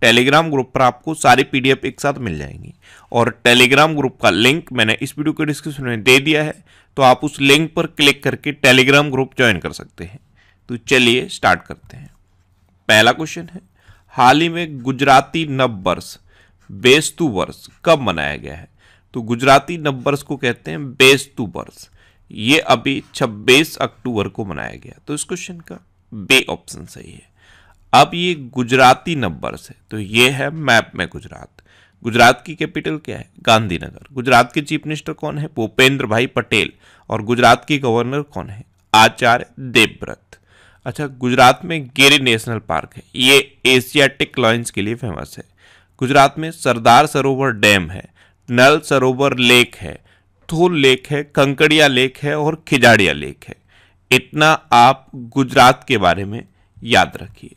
Telegram group पर आपको सारी पीडीएफ एक साथ मिल जाएंगी और टेलीग्राम ग्रुप का लिंक मैंने इस वीडियो के डिस्क्रिप्शन में दे दिया है तो आप उस लिंक पर क्लिक करके टेलीग्राम ग्रुप ज्वाइन कर सकते हैं तो चलिए स्टार्ट करते हैं पहला क्वेश्चन है हाल ही में गुजराती नव वर्ष बेस्तु वर्ष कब मनाया गया है तो गुजराती नव वर्ष को कहते हैं बेस्तु वर्ष ये अभी 26 अक्टूबर को मनाया गया तो इस क्वेश्चन का बे ऑप्शन सही है अब ये गुजराती नंबर से तो ये है मैप में गुजरात गुजरात की कैपिटल क्या है गांधीनगर गुजरात के चीफ मिनिस्टर कौन है भूपेंद्र भाई पटेल और गुजरात की गवर्नर कौन है आचार्य देवव्रत अच्छा गुजरात में गेरी नेशनल पार्क है ये एशियाटिक लॉन्स के लिए फेमस है गुजरात में सरदार सरोवर डैम है नल सरोवर लेक है थोल लेक है कंकड़िया लेक है और खिजाड़िया लेक है इतना आप गुजरात के बारे में याद रखिए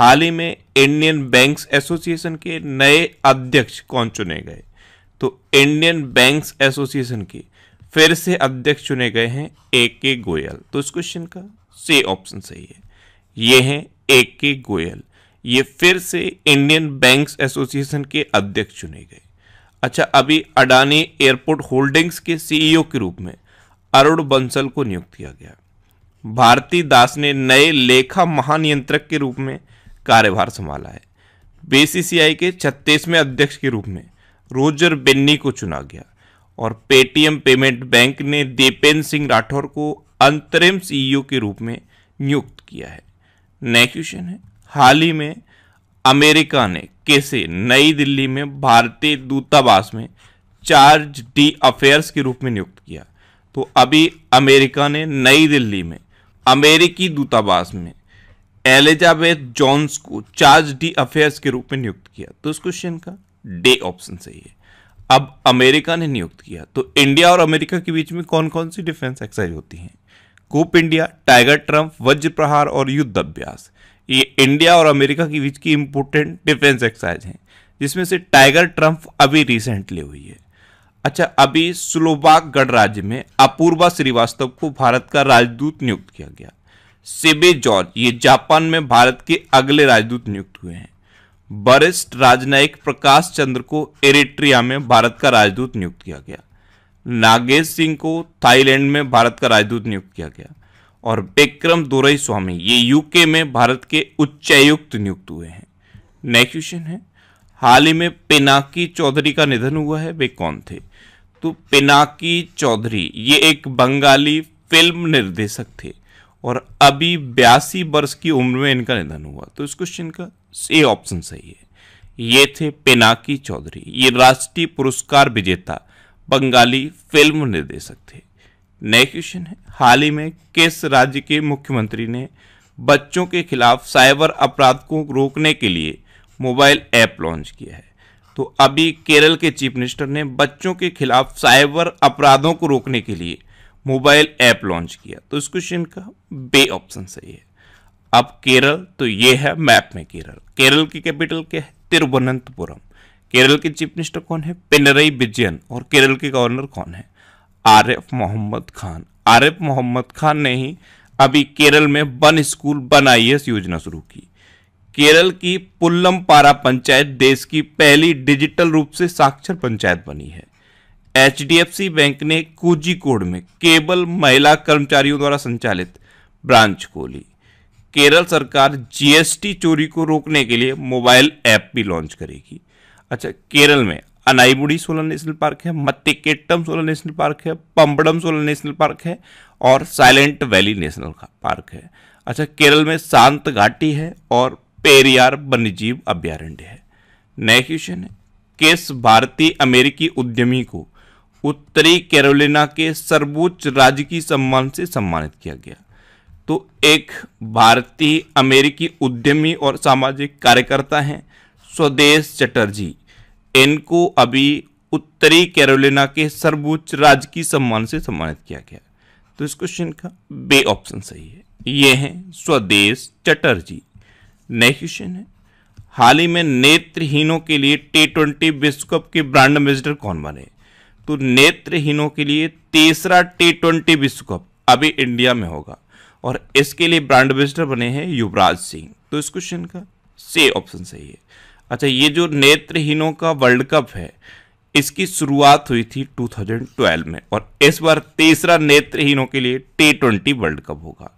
हाल ही में इंडियन बैंक्स एसोसिएशन के नए अध्यक्ष कौन चुने गए तो इंडियन बैंक्स एसोसिएशन के फिर से अध्यक्ष चुने गए हैं ए के गोयल तो इस क्वेश्चन का सी ऑप्शन सही है ये हैं ए के गोयल ये फिर से इंडियन बैंक्स एसोसिएशन के अध्यक्ष चुने गए अच्छा अभी अडानी एयरपोर्ट होल्डिंग्स के सीईओ e के रूप में अरुण बंसल को नियुक्त किया गया भारती दास ने नए लेखा महानियंत्रक के रूप में कार्यभार संभाला है बीसीसीआई के छत्तीसवें अध्यक्ष के रूप में रोजर बेन्नी को चुना गया और पेटीएम पेमेंट बैंक ने दीपेंद्र सिंह राठौर को अंतरिम सीईओ e के रूप में नियुक्त किया है नेक्स्ट क्वेश्चन है हाल ही में अमेरिका ने कैसे नई दिल्ली में भारतीय दूतावास में चार्ज डी अफेयर्स के रूप में नियुक्त किया तो अभी अमेरिका ने नई दिल्ली में अमेरिकी दूतावास में एलिजाबेथ जॉन्स को चार्ज डी अफेयर्स के रूप में नियुक्त किया तो इस क्वेश्चन का डे ऑप्शन सही है अब अमेरिका ने नियुक्त किया तो इंडिया और अमेरिका के बीच में कौन कौन सी डिफेंस एक्सरसाइज होती हैं कूप इंडिया टाइगर ट्रम्प वज्र प्रहार और युद्ध अभ्यास ये इंडिया और अमेरिका के बीच की इंपोर्टेंट डिफेंस एक्सरसाइज हैं जिसमें से टाइगर ट्रम्प अभी रिसेंटली हुई है अच्छा अभी स्लोबाक गणराज्य में अपूर्वा श्रीवास्तव को भारत का राजदूत नियुक्त किया गया सिबे जॉर्ज ये जापान में भारत के अगले राजदूत नियुक्त हुए हैं वरिष्ठ राजनयिक प्रकाश चंद्र को एरिट्रिया में भारत का राजदूत नियुक्त किया गया नागेश सिंह को थाईलैंड में भारत का राजदूत नियुक्त किया गया और विक्रम दोरई स्वामी ये यूके में भारत के उच्चायुक्त नियुक्त हुए हैं नेक्स्ट क्वेश्चन है हाल ही में पिनाकी चौधरी का निधन हुआ है वे कौन थे तो पिनाकी चौधरी ये एक बंगाली फिल्म निर्देशक थे और अभी बयासी वर्ष की उम्र में इनका निधन हुआ तो इस क्वेश्चन का ए ऑप्शन सही है ये थे पिनाकी चौधरी ये राष्ट्रीय पुरस्कार विजेता बंगाली फिल्म निर्देशक थे नए क्वेश्चन है हाल ही में किस राज्य के मुख्यमंत्री ने बच्चों के खिलाफ साइबर अपराध को रोकने के लिए मोबाइल ऐप लॉन्च किया है तो अभी केरल के चीफ मिनिस्टर ने बच्चों के खिलाफ साइबर अपराधों को रोकने के लिए मोबाइल ऐप लॉन्च किया तो इस क्वेश्चन का बे ऑप्शन सही है अब केरल तो ये है मैप में केरल केरल की कैपिटल क्या है तिरुवनंतपुरम केरल के चीफ मिनिस्टर कौन है पिनरई विजयन और केरल के गवर्नर कौन है आर एफ मोहम्मद खान आर एफ मोहम्मद खान ने ही अभी केरल में वन स्कूल वन आई योजना शुरू की केरल की पुल्लम पारा पंचायत देश की पहली डिजिटल रूप से साक्षर पंचायत बनी है एचडीएफसी बैंक ने कोड में केवल महिला कर्मचारियों द्वारा संचालित ब्रांच खोली केरल सरकार जीएसटी चोरी को रोकने के लिए मोबाइल ऐप भी लॉन्च करेगी अच्छा केरल में अनाईबुड़ी सोलर नेशनल पार्क है मत्तिकेट्टम सोलर नेशनल पार्क है पंबडम सोलर नेशनल पार्क है और साइलेंट वैली नेशनल पार्क है अच्छा केरल में शांत घाटी है और पेरियार वन्यजीव अभ्यारण्य है नए क्वेश्चन है किस भारतीय अमेरिकी उद्यमी को उत्तरी कैरोलिना के सर्वोच्च राजकीय सम्मान से सम्मानित किया गया तो एक भारतीय अमेरिकी उद्यमी और सामाजिक कार्यकर्ता हैं स्वदेश चटर्जी इनको अभी उत्तरी कैरोलिना के सर्वोच्च राजकीय सम्मान से सम्मानित किया गया तो इस क्वेश्चन का बे ऑप्शन सही है ये हैं स्वदेश चटर्जी नेक्स्ट क्वेश्चन है हाल ही में नेत्रहीनों के लिए टी ट्वेंटी विश्व कप के ब्रांड एम्बेसडर कौन बने तो नेत्रहीनों के लिए तीसरा टी ट्वेंटी विश्व कप अभी इंडिया में होगा और इसके लिए ब्रांड एम्बेसडर बने हैं युवराज सिंह तो इस क्वेश्चन का से ऑप्शन सही है अच्छा ये जो नेत्रहीनों का वर्ल्ड कप है इसकी शुरुआत हुई थी 2012 में और इस बार तीसरा नेत्रहीनों के लिए टी ट्वेंटी वर्ल्ड कप होगा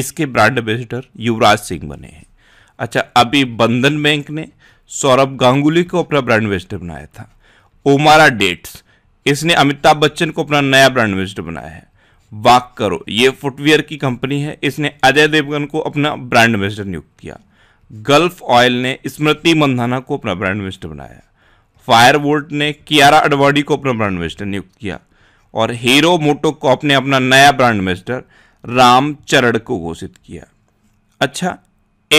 इसके ब्रांड एम्बेसडर युवराज सिंह बने हैं अच्छा अभी बंधन बैंक ने सौरभ गांगुली को अपना ब्रांड एम्बेसडर बनाया था ओमारा डेट्स इसने अमिताभ बच्चन को अपना नया ब्रांड एम्बेसडर बनाया है वाक करो ये फुटवेयर की कंपनी है इसने अजय देवगन को अपना ब्रांड एम्बेसडर नियुक्त किया गल्फ ऑयल ने स्मृति मंधाना को अपना ब्रांड एम्बेसडर बनाया वोल्ट ने कियारा अडवाडी को अपना ब्रांड एम्बेसडर नियुक्त किया और हीरो मोटो को अपने अपना नया ब्रांड एम्बेसडर राम चरण को घोषित किया अच्छा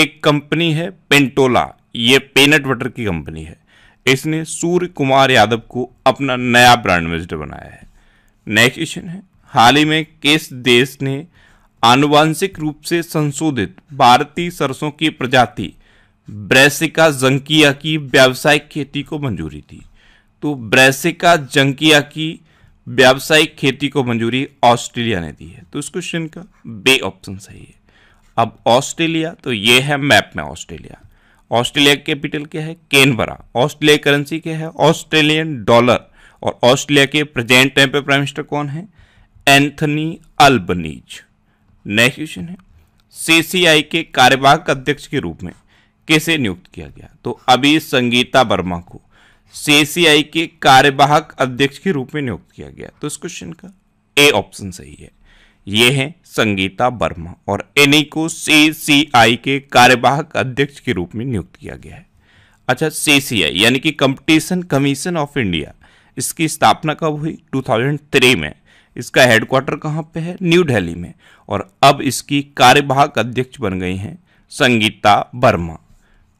एक कंपनी है पेंटोला ये पेनट बटर की कंपनी है इसने सूर्य कुमार यादव को अपना नया ब्रांड एम्बेसडर बनाया है नेक्स्ट क्वेश्चन है हाल ही में किस देश ने आनुवांशिक रूप से संशोधित भारतीय सरसों की प्रजाति ब्रैसिका जंकिया की व्यावसायिक खेती को मंजूरी दी तो ब्रैसिका जंकिया की व्यावसायिक खेती को मंजूरी ऑस्ट्रेलिया ने दी है तो इस क्वेश्चन का बे ऑप्शन सही है अब ऑस्ट्रेलिया तो ये है मैप में ऑस्ट्रेलिया ऑस्ट्रेलिया कैपिटल क्या है केनबरा ऑस्ट्रेलिया करेंसी क्या है ऑस्ट्रेलियन डॉलर और ऑस्ट्रेलिया के प्रेजेंट टाइम पे प्राइम मिनिस्टर कौन है एंथनी अल्बनीज नेक्स्ट क्वेश्चन है सीसीआई के कार्यवाहक अध्यक्ष के रूप में किसे नियुक्त किया गया तो अभी संगीता वर्मा को सीसीआई के कार्यवाहक अध्यक्ष के रूप में नियुक्त किया गया तो इस क्वेश्चन का ए ऑप्शन सही है ये हैं संगीता वर्मा और इन्हीं को सीसीआई के कार्यवाहक अध्यक्ष के रूप में नियुक्त किया गया है अच्छा सीसीआई यानी कि कंपटीशन कमीशन ऑफ इंडिया इसकी स्थापना कब हुई 2003 में इसका हेडक्वार्टर कहाँ पे है न्यू दिल्ली में और अब इसकी कार्यवाहक अध्यक्ष बन गई हैं संगीता वर्मा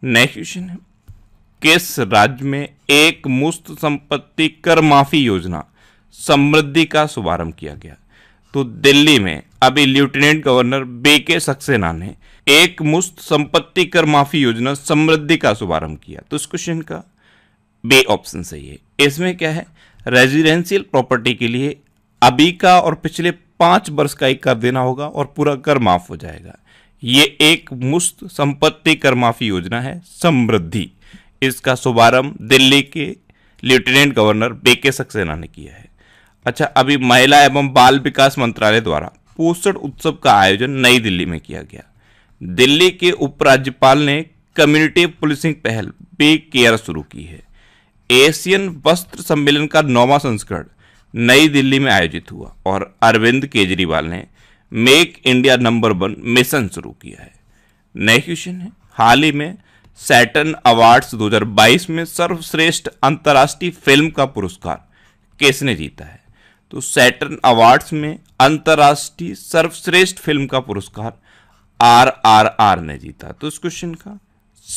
नेक्स्ट क्वेश्चन है किस राज्य में एक मुस्त संपत्ति कर माफी योजना समृद्धि का शुभारंभ किया गया तो दिल्ली में अभी लेफ्टिनेंट गवर्नर बेके सक्सेना ने एक मुस्त संपत्ति कर माफी योजना समृद्धि का शुभारंभ किया तो इस क्वेश्चन का बे ऑप्शन सही है इसमें क्या है रेजिडेंशियल प्रॉपर्टी के लिए अभी का और पिछले पांच वर्ष का एक कर देना होगा और पूरा कर माफ हो जाएगा ये एक मुस्त संपत्ति कर माफी योजना है समृद्धि इसका शुभारंभ दिल्ली के लेफ्टिनेंट गवर्नर बेके सक्सेना ने किया है अच्छा अभी महिला एवं बाल विकास मंत्रालय द्वारा पोषण उत्सव का आयोजन नई दिल्ली में किया गया दिल्ली के उपराज्यपाल ने कम्युनिटी पुलिसिंग पहल पे केयर शुरू की है एशियन वस्त्र सम्मेलन का नौवा संस्करण नई दिल्ली में आयोजित हुआ और अरविंद केजरीवाल ने make India number one mission शुरू किया है नए क्वेश्चन है हाल ही में सैटन अवार्ड्स 2022 में सर्वश्रेष्ठ अंतर्राष्ट्रीय फिल्म का पुरस्कार किसने जीता है तो सैटर्न अवार्ड्स में अंतर्राष्ट्रीय सर्वश्रेष्ठ फिल्म का पुरस्कार आर आर आर ने जीता तो इस क्वेश्चन का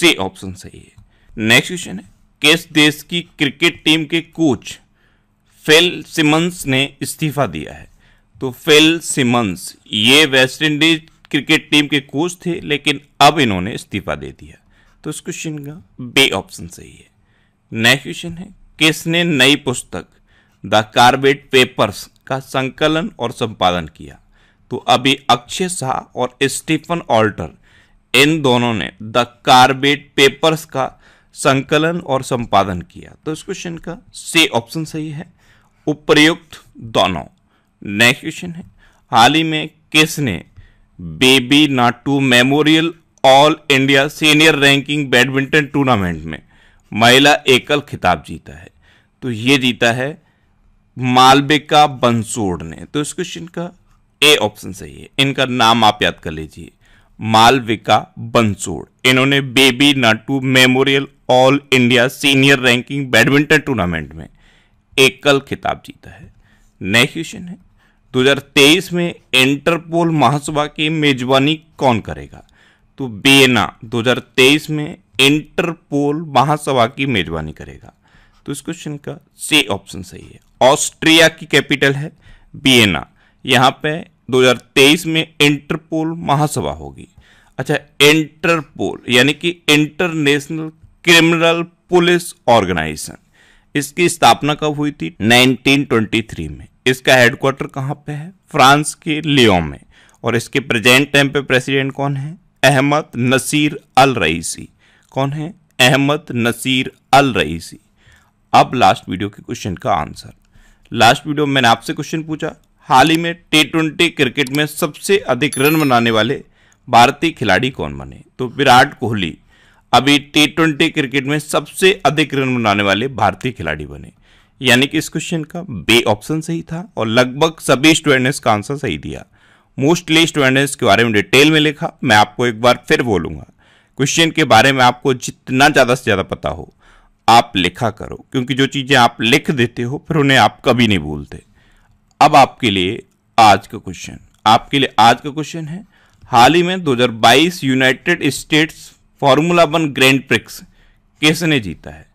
से ऑप्शन सही है नेक्स्ट क्वेश्चन है किस देश की क्रिकेट टीम के कोच फेल सिमंस ने इस्तीफा दिया है तो फेल सिमंस ये वेस्ट इंडीज क्रिकेट टीम के कोच थे लेकिन अब इन्होंने इस्तीफा दे दिया तो इस क्वेश्चन का बे ऑप्शन सही है नेक्स्ट क्वेश्चन है किसने नई पुस्तक द कार्बेट पेपर्स का संकलन और संपादन किया तो अभी अक्षय शाह और स्टीफन ऑल्टर इन दोनों ने द कार्बेट पेपर्स का संकलन और संपादन किया तो इस क्वेश्चन का से ऑप्शन सही है उपयुक्त दोनों नेक्स्ट क्वेश्चन है हाल ही में किसने Baby Natu memorial all India senior ranking badminton tournament में महिला एकल खिताब जीता है तो ये जीता है मालबिका बंसोड़ ने तो इस क्वेश्चन का ए ऑप्शन सही है इनका नाम आप याद कर लीजिए मालविका बंसोड़ इन्होंने Baby Natu memorial all India senior ranking badminton tournament में एकल खिताब जीता है नेक्स्ट क्वेश्चन है 2023 में इंटरपोल महासभा की मेजबानी कौन करेगा तो बेना 2023 में इंटरपोल महासभा की मेजबानी करेगा तो इस क्वेश्चन का सी ऑप्शन सही है ऑस्ट्रिया की कैपिटल है बियना यहाँ पे 2023 में इंटरपोल महासभा होगी अच्छा इंटरपोल यानी कि इंटरनेशनल क्रिमिनल पुलिस ऑर्गेनाइजेशन इसकी स्थापना कब हुई थी 1923 में इसका हेडक्वार्टर कहाँ पे है फ्रांस के लियो में और इसके प्रेजेंट टाइम पे प्रेसिडेंट कौन है अहमद नसीर अल रईसी कौन है अहमद नसीर अल रईसी अब लास्ट वीडियो के क्वेश्चन का आंसर लास्ट वीडियो में मैंने आपसे क्वेश्चन पूछा हाल ही में टी ट्वेंटी क्रिकेट में सबसे अधिक रन बनाने वाले भारतीय खिलाड़ी कौन बने तो विराट कोहली अभी टी ट्वेंटी क्रिकेट में सबसे अधिक रन बनाने वाले भारतीय खिलाड़ी बने यानी कि इस क्वेश्चन का बे ऑप्शन सही था और लगभग सभी स्टूडेंट ने इसका आंसर सही दिया मोस्टली स्टूडेंट ने इसके बारे में डिटेल में लिखा मैं आपको एक बार फिर बोलूंगा क्वेश्चन के बारे में आपको जितना ज़्यादा से ज़्यादा पता हो आप लिखा करो क्योंकि जो चीज़ें आप लिख देते हो फिर उन्हें आप कभी नहीं भूलते अब आपके लिए आज का क्वेश्चन आपके लिए आज का क्वेश्चन है हाल ही में 2022 United States Formula One Grand Prix किसने जीता है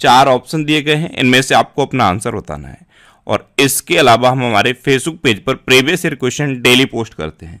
चार ऑप्शन दिए गए हैं इनमें से आपको अपना आंसर बताना है और इसके अलावा हम हमारे फेसबुक पेज पर previous year question daily post करते हैं